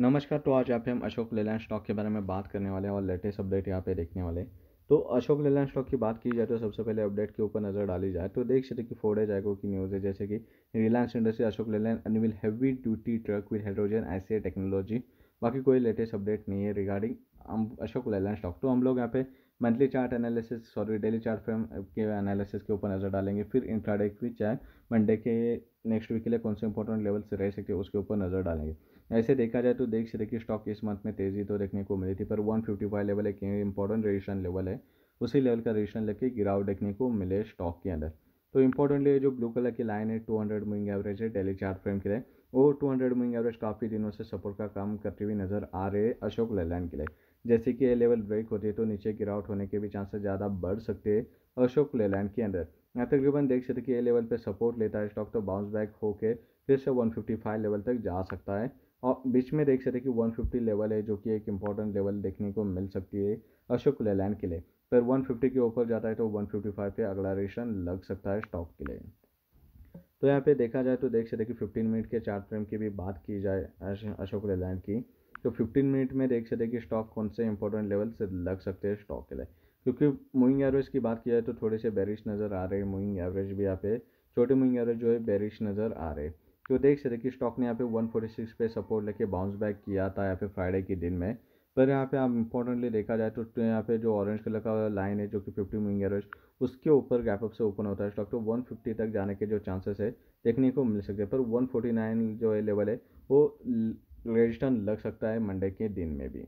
नमस्कार तो आज यहाँ पे हम अशोक लेलैंड स्टॉक के बारे में बात करने वाले हैं और लेटेस्ट अपडेट यहाँ पे देखने वाले तो अशोक लेलैंड स्टॉक की बात की जाए तो सबसे पहले अपडेट के ऊपर नज़र डाली जाए तो देख सकते कि फोड़े जाएगो की न्यूज़ है जैसे कि Reliance industry Ashok Leyland unveil heavy duty truck with hydrogen ऐसी टेक्नोलॉजी बाकी कोई लेटेस्ट अपडेट नहीं है रिगार्डिंग अशोक लेलैंड स्टॉक तो हम लोग यहाँ पे monthly chart analysis sorry daily chart frame के एनालिसिस के ऊपर नज़र डालेंगे फिर इंट्राडे की चाहे मंडे के नेक्स्ट वीक के लिए कौन से इंपॉर्टेंट लेवल्स रह सकते हैं उसके ऊपर नज़र डालेंगे ऐसे देखा जाए तो देख सकते कि स्टॉक इस मंथ में तेज़ी तो देखने को मिली थी पर फाइव लेवल एक इंपॉर्टेंट रेजिस्टेंस लेवल है उसी लेवल का रेजिस्टेंस लेके गिरावट देखने को मिले स्टॉक के अंदर तो इंपॉर्टेंटली जो ब्लू कलर की लाइन है टू हंड्रेड मूविंग एवरेज है डेली चार्ट फ्रेम के लिए वो टू हंड्रेड मूविंग एवरेज काफ़ी दिनों से सपोर्ट का काम करती हुई नज़र आ रहे हैं अशोक लेलैंड के लिए जैसे कि ये लेवल ब्रेक होती है तो नीचे गिरावट होने के भी चांसेस ज़्यादा बढ़ सकते हैं अशोक लेलैंड के अंदर यहाँ तकरीबन देख सकते कि ये लेवल पर सपोर्ट लेता है स्टॉक तो बाउंस बैक होके फिर से वन लेवल तक जा सकता है और बीच में देख सकते कि 150 लेवल है जो कि एक इंपॉर्टेंट लेवल देखने को मिल सकती है अशोक लेलैंड के लिए फिर 150 के ऊपर जाता है तो 155 पे अगला रेशन लग सकता है स्टॉक के लिए तो यहाँ पे देखा जाए तो देख सकते कि 15 मिनट के चार्ट फ्रेम की भी बात की जाए अशोक लेलैंड की तो 15 मिनट में देख सकते कि स्टॉक कौन से इंपॉर्टेंट लेवल से लग सकते हैं स्टॉक के लिए क्योंकि मूविंग एवरेज की बात की जाए तो थोड़े से बैरिश नज़र आ रहे हैं मूविंग एवरेज भी यहाँ पे छोटे मूविंग एवरेज जो है बैरिश नज़र आ रहे तो देख सकते कि स्टॉक ने यहाँ पे 146 पे सपोर्ट लेके बाउंस बैक किया था यहाँ पे फ्राइडे के दिन में पर यहाँ पे आप इंपॉर्टेंटली देखा जाए तो यहाँ पे जो ऑरेंज कलर का लाइन है जो कि फिफ्टी मूविंग एवरेज उसके ऊपर गैप अप से ओपन होता है स्टॉक तो वन फिफ्टी तक जाने के जो चांसेस है देखने को मिल सकते हैं पर वन फोर्टी नाइन जो है लेवल है वो रजिस्टर लग सकता है मंडे के दिन में भी